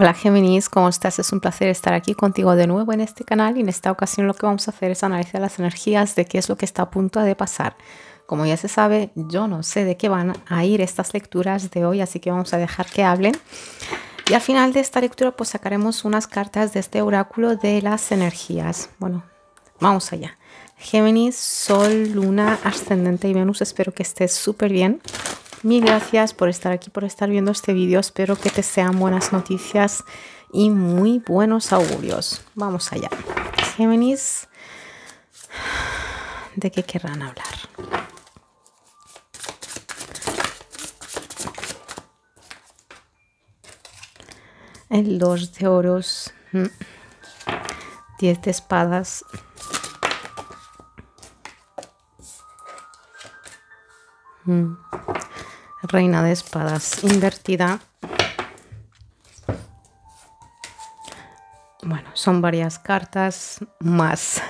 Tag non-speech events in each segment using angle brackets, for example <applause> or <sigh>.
Hola Géminis, ¿cómo estás? Es un placer estar aquí contigo de nuevo en este canal y en esta ocasión lo que vamos a hacer es analizar las energías de qué es lo que está a punto de pasar. Como ya se sabe, yo no sé de qué van a ir estas lecturas de hoy, así que vamos a dejar que hablen. Y al final de esta lectura pues sacaremos unas cartas de este oráculo de las energías. Bueno, vamos allá. Géminis, Sol, Luna, Ascendente y Venus, espero que estés súper bien. Mil gracias por estar aquí, por estar viendo este vídeo. Espero que te sean buenas noticias y muy buenos augurios. Vamos allá. Géminis, <sighs> ¿de qué querrán hablar? El 2 de oros, 10 mm, de espadas, mm reina de espadas invertida. Bueno, son varias cartas más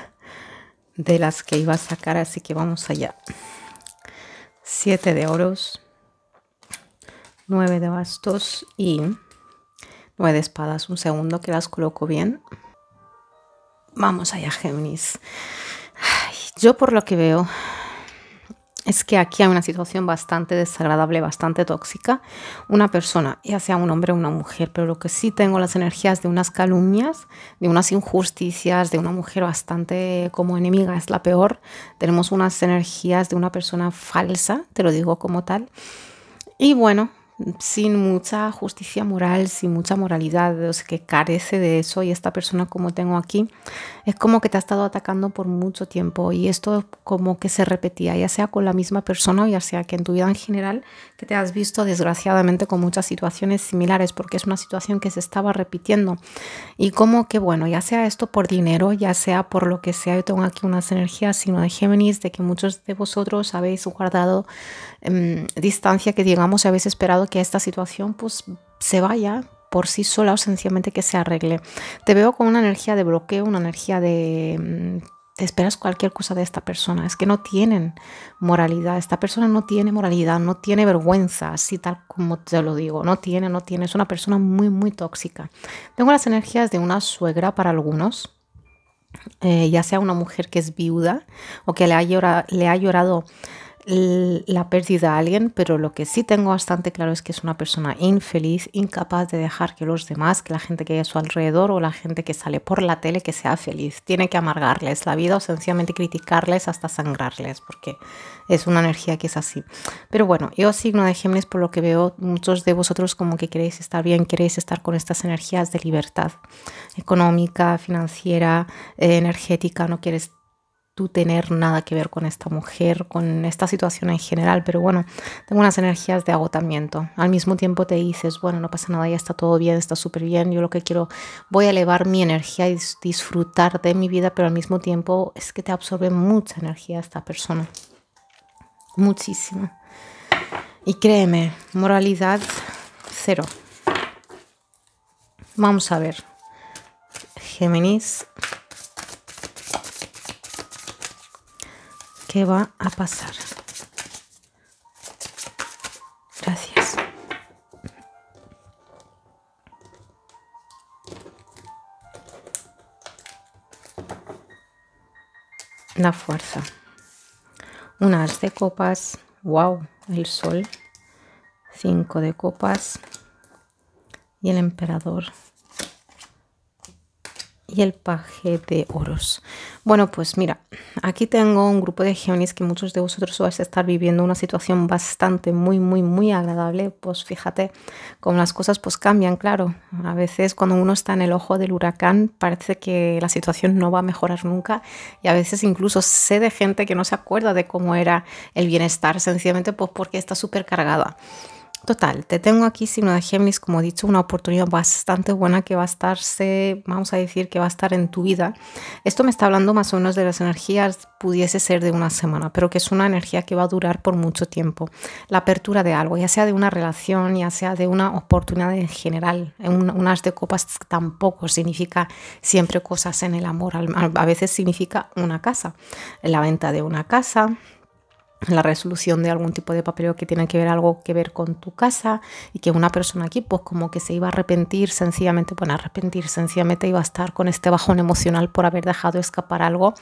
de las que iba a sacar, así que vamos allá. Siete de oros, nueve de bastos y nueve de espadas. Un segundo que las coloco bien. Vamos allá, Géminis. yo por lo que veo, es que aquí hay una situación bastante desagradable, bastante tóxica. Una persona, ya sea un hombre o una mujer, pero lo que sí tengo las energías de unas calumnias, de unas injusticias, de una mujer bastante como enemiga, es la peor. Tenemos unas energías de una persona falsa, te lo digo como tal. Y bueno, sin mucha justicia moral, sin mucha moralidad, o sea, que carece de eso y esta persona como tengo aquí, es como que te ha estado atacando por mucho tiempo y esto como que se repetía, ya sea con la misma persona o ya sea que en tu vida en general, que te has visto desgraciadamente con muchas situaciones similares, porque es una situación que se estaba repitiendo y como que bueno, ya sea esto por dinero, ya sea por lo que sea, yo tengo aquí unas energías, sino de Géminis, de que muchos de vosotros habéis guardado em, distancia que digamos, habéis esperado que esta situación pues se vaya por sí sola o sencillamente que se arregle. Te veo con una energía de bloqueo, una energía de... Mm, esperas cualquier cosa de esta persona. Es que no tienen moralidad. Esta persona no tiene moralidad, no tiene vergüenza, así tal como te lo digo. No tiene, no tiene. Es una persona muy, muy tóxica. Tengo las energías de una suegra para algunos. Eh, ya sea una mujer que es viuda o que le ha, le ha llorado la pérdida a alguien, pero lo que sí tengo bastante claro es que es una persona infeliz, incapaz de dejar que los demás, que la gente que hay a su alrededor o la gente que sale por la tele que sea feliz. Tiene que amargarles la vida o sencillamente criticarles hasta sangrarles, porque es una energía que es así. Pero bueno, yo signo de Géminis, por lo que veo, muchos de vosotros como que queréis estar bien, queréis estar con estas energías de libertad económica, financiera, eh, energética, no quieres tú tener nada que ver con esta mujer, con esta situación en general, pero bueno, tengo unas energías de agotamiento. Al mismo tiempo te dices, bueno, no pasa nada, ya está todo bien, está súper bien, yo lo que quiero, voy a elevar mi energía y disfrutar de mi vida, pero al mismo tiempo es que te absorbe mucha energía esta persona, muchísimo. Y créeme, moralidad cero. Vamos a ver. Géminis, va a pasar. Gracias. La fuerza. unas de copas. Wow, el sol. Cinco de copas. Y el emperador y el paje de oros. Bueno, pues mira, Aquí tengo un grupo de Géminis que muchos de vosotros vais a estar viviendo una situación bastante muy, muy, muy agradable. Pues fíjate cómo las cosas pues cambian, claro. A veces cuando uno está en el ojo del huracán parece que la situación no va a mejorar nunca y a veces incluso sé de gente que no se acuerda de cómo era el bienestar, sencillamente pues porque está súper cargada. Total, te tengo aquí signo de Géminis, como he dicho, una oportunidad bastante buena que va a estarse, vamos a decir, que va a estar en tu vida. Esto me está hablando más o menos de las energías, pudiese ser de una semana, pero que es una energía que va a durar por mucho tiempo. La apertura de algo, ya sea de una relación, ya sea de una oportunidad en general. unas de copas tampoco significa siempre cosas en el amor, a veces significa una casa, la venta de una casa la resolución de algún tipo de papeleo que tiene que ver algo que ver con tu casa y que una persona aquí pues como que se iba a arrepentir sencillamente, bueno, arrepentir sencillamente iba a estar con este bajón emocional por haber dejado escapar algo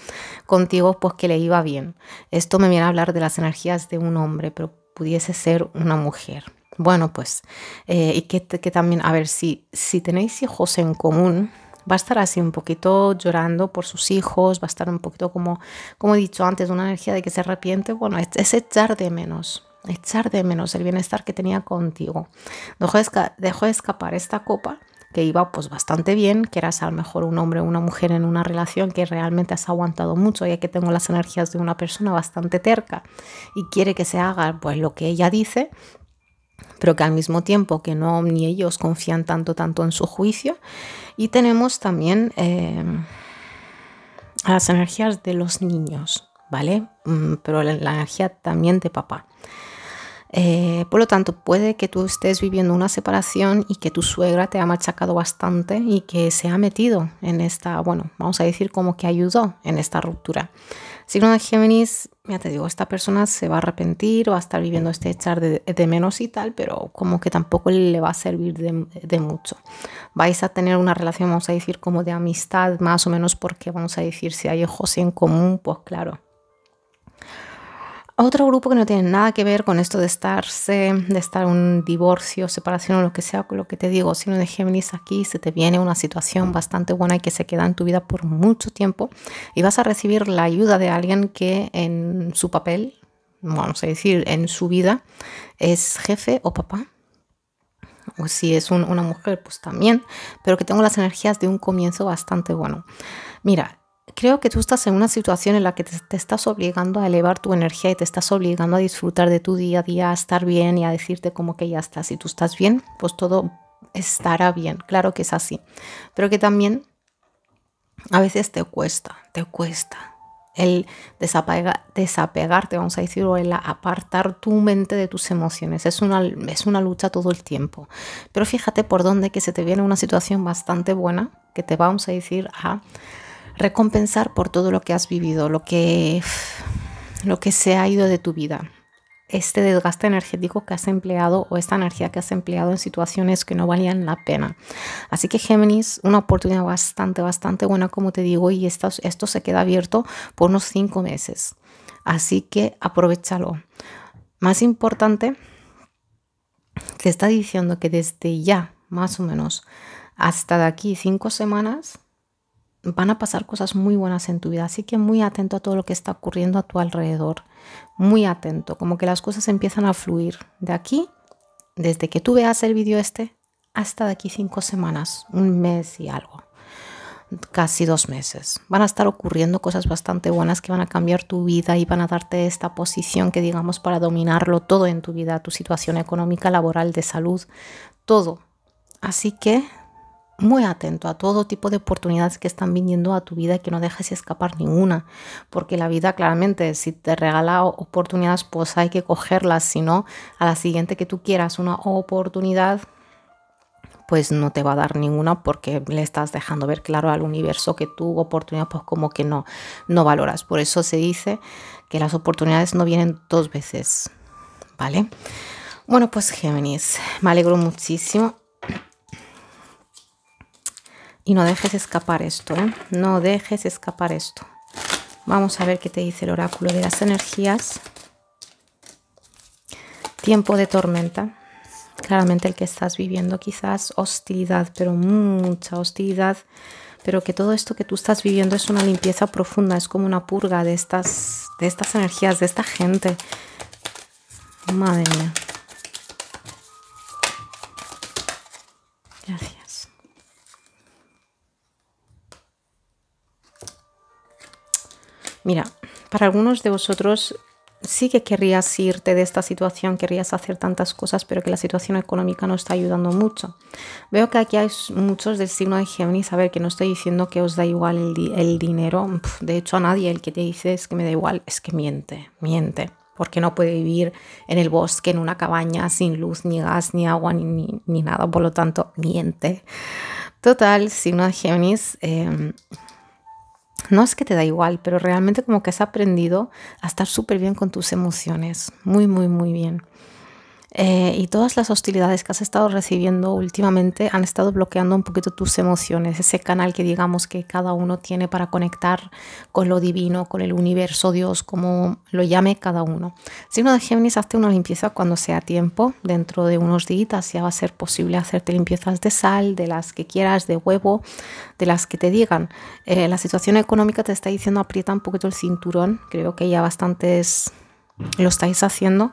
contigo pues que le iba bien. Esto me viene a hablar de las energías de un hombre, pero pudiese ser una mujer. Bueno, pues, eh, y que, que, también, a ver, si, si tenéis hijos en común, va a estar así un poquito llorando por sus hijos, va a estar un poquito como, como he dicho antes, una energía de que se arrepiente, bueno, es, echar de menos, echar de menos el bienestar que tenía contigo. Dejó, de escapar esta copa que iba pues bastante bien, que eras a lo mejor un hombre o una mujer en una relación que realmente has aguantado mucho, ya que tengo las energías de una persona bastante terca y quiere que se haga pues lo que ella dice, pero que al mismo tiempo que no ni ellos confían tanto tanto en su juicio y tenemos también em, las energías de los niños vale mm, pero la energía también de papá eh, por lo tanto, puede que tú estés viviendo una separación y que tu suegra te ha machacado bastante y que se ha metido en esta, bueno, vamos a decir como que ayudó en esta ruptura. Signo de Géminis, ya te digo, esta persona se va a arrepentir, va a estar viviendo este echar de, menos y tal, pero como que tampoco le va a servir de, de, mucho. Vais a tener una relación, vamos a decir, como de amistad, más o menos, porque vamos a decir, si hay ojos en común, pues claro. Otro grupo que no tiene nada que ver con esto de estarse, de estar un divorcio, separación o lo que sea, con lo que te digo, sino de Géminis aquí se te viene una situación bastante buena y que se queda en tu vida por mucho tiempo y vas a recibir la ayuda de alguien que en su papel, vamos a decir, en su vida es jefe o papá, o si es una mujer, pues también, pero que tengo las energías de un comienzo bastante bueno. Mira, creo que tú estás en una situación en la que te, estás obligando a elevar tu energía y te estás obligando a disfrutar de tu día a día, a estar bien y a decirte como que ya estás. Si tú estás bien, pues todo estará bien. Claro que es así. Pero que también a veces te cuesta, te cuesta el desapegarte, vamos a decir, o el apartar tu mente de tus emociones. Es una, es una lucha todo el tiempo. Pero fíjate por dónde que se te viene una situación bastante buena que te vamos a decir a recompensar por todo lo que has vivido, lo que, lo que se ha ido de tu vida. Este desgaste energético que has empleado o esta energía que has empleado en situaciones que no valían la pena. Así que Géminis, una oportunidad bastante, bastante buena, como te digo, y esto, esto se queda abierto por unos cinco meses. Así que aprovechalo. Más importante, te está diciendo que desde ya, más o menos, hasta de aquí cinco semanas, van a pasar cosas muy buenas en tu vida, así que muy atento a todo lo que está ocurriendo a tu alrededor, muy atento, como que las cosas empiezan a fluir de aquí, desde que tú veas el vídeo este, hasta de aquí cinco semanas, un mes y algo, casi dos meses. Van a estar ocurriendo cosas bastante buenas que van a cambiar tu vida y van a darte esta posición que digamos para dominarlo todo en tu vida, tu situación económica, laboral, de salud, todo. Así que muy atento a todo tipo de oportunidades que están viniendo a tu vida y que no dejes escapar ninguna, porque la vida claramente si te regala oportunidades pues hay que cogerlas, si no a la siguiente que tú quieras una oportunidad pues no te va a dar ninguna porque le estás dejando ver claro al universo que tu oportunidad pues como que no no valoras. Por eso se dice que las oportunidades no vienen dos veces, ¿vale? Bueno, pues Géminis, me alegro muchísimo y no dejes escapar esto, ¿eh? no dejes escapar esto. Vamos a ver qué te dice el oráculo de las energías. Tiempo de tormenta. Claramente el que estás viviendo quizás hostilidad, pero mucha hostilidad. Pero que todo esto que tú estás viviendo es una limpieza profunda, es como una purga de estas, de estas energías, de esta gente. Madre mía. Mira, para algunos de vosotros sí que querrías irte de esta situación, querrías hacer tantas cosas, pero que la situación económica no está ayudando mucho. Veo que aquí hay muchos del signo de Géminis, a ver, que no estoy diciendo que os da igual el, dinero, de hecho a nadie el que te dice es que me da igual, es que miente, miente, porque no puede vivir en el bosque, en una cabaña, sin luz, ni gas, ni agua, ni, ni, nada, por lo tanto, miente. Total, signo de Géminis. Em, no es que te da igual, pero realmente como que has aprendido a estar súper bien con tus emociones, muy, muy, muy bien. Eh, y todas las hostilidades que has estado recibiendo últimamente han estado bloqueando un poquito tus emociones, ese canal que digamos que cada uno tiene para conectar con lo divino, con el universo, Dios, como lo llame cada uno. Signo de Géminis, hazte una limpieza cuando sea tiempo, dentro de unos días ya va a ser posible hacerte limpiezas de sal, de las que quieras, de huevo, de las que te digan. Eh, la situación económica te está diciendo aprieta un poquito el cinturón, creo que ya bastantes lo estáis haciendo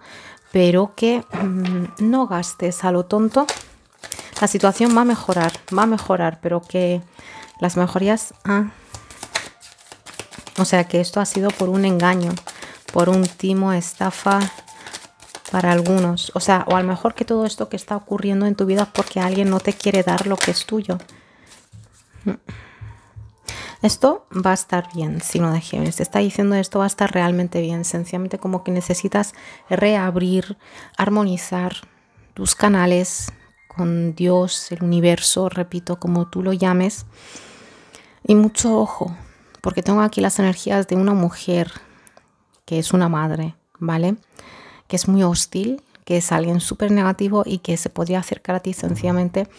pero que mm, no gastes a lo tonto. La situación va a mejorar, va a mejorar, pero que las mejorías... Ah. o sea que esto ha sido por un engaño, por un timo, estafa para algunos. O sea, o a lo mejor que todo esto que está ocurriendo en tu vida es porque alguien no te quiere dar lo que es tuyo esto va a estar bien signo de Géminis. Te está diciendo esto va a estar realmente bien. Sencillamente como que necesitas reabrir, armonizar tus canales con Dios, el universo, repito, como tú lo llames. Y mucho ojo, porque tengo aquí las energías de una mujer que es una madre, ¿vale? Que es muy hostil, que es alguien súper negativo y que se podría acercar a ti sencillamente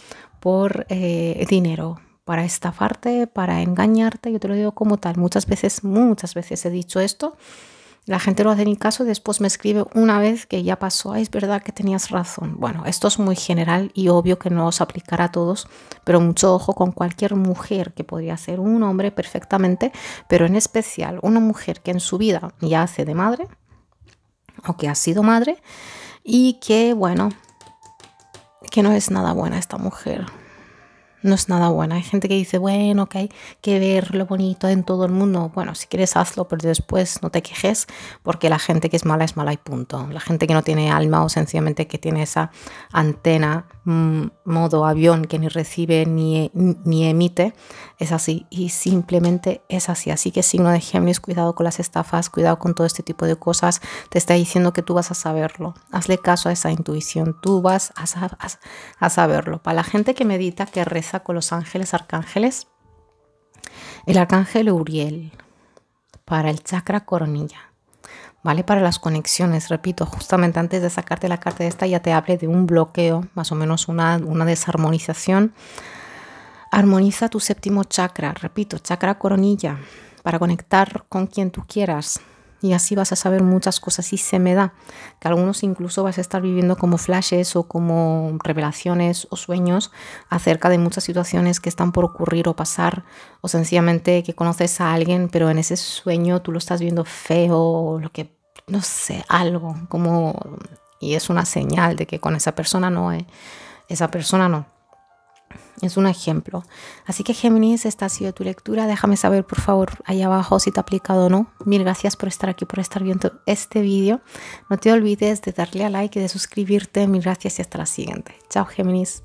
por eh, dinero, para estafarte, para engañarte, yo te lo digo como tal. Muchas veces, muchas veces he dicho esto. La gente lo hace ni caso, después me escribe una vez que ya pasó, es verdad que tenías razón. Bueno, esto es muy general y obvio que no os aplicará a todos, pero mucho ojo con cualquier mujer, que podría ser un hombre perfectamente, pero en especial una mujer que en su vida ya hace de madre o que ha sido madre y que, bueno, que no es nada buena esta mujer no es nada buena. Hay gente que dice, bueno, que hay que ver lo bonito en todo el mundo. Bueno, si quieres hazlo, pero después no te quejes porque la gente que es mala es mala y punto. La gente que no tiene alma o sencillamente que tiene esa antena Mm, modo avión que ni recibe ni, e, ni, emite, es así y simplemente es así. Así que signo de Géminis, cuidado con las estafas, cuidado con todo este tipo de cosas, te está diciendo que tú vas a saberlo, hazle caso a esa intuición, tú vas a, a saberlo. Para la gente que medita, que reza con los ángeles, arcángeles, el arcángel Uriel, para el chakra coronilla ¿vale? Para las conexiones, repito, justamente antes de sacarte la carta de esta ya te hablé de un bloqueo, más o menos una, una desarmonización. Armoniza tu séptimo chakra, repito, chakra coronilla, para conectar con quien tú quieras, y así vas a saber muchas cosas y se me da que algunos incluso vas a estar viviendo como flashes o como revelaciones o sueños acerca de muchas situaciones que están por ocurrir o pasar o sencillamente que conoces a alguien pero en ese sueño tú lo estás viendo feo o lo que no sé algo como y es una señal de que con esa persona no es ¿eh? esa persona no es un ejemplo. Así que Géminis, esta ha sido tu lectura. Déjame saber por favor ahí abajo si te ha aplicado o no. Mil gracias por estar aquí, por estar viendo este vídeo. No te olvides de darle a like y de suscribirte. Mil gracias y hasta la siguiente. Chao Géminis.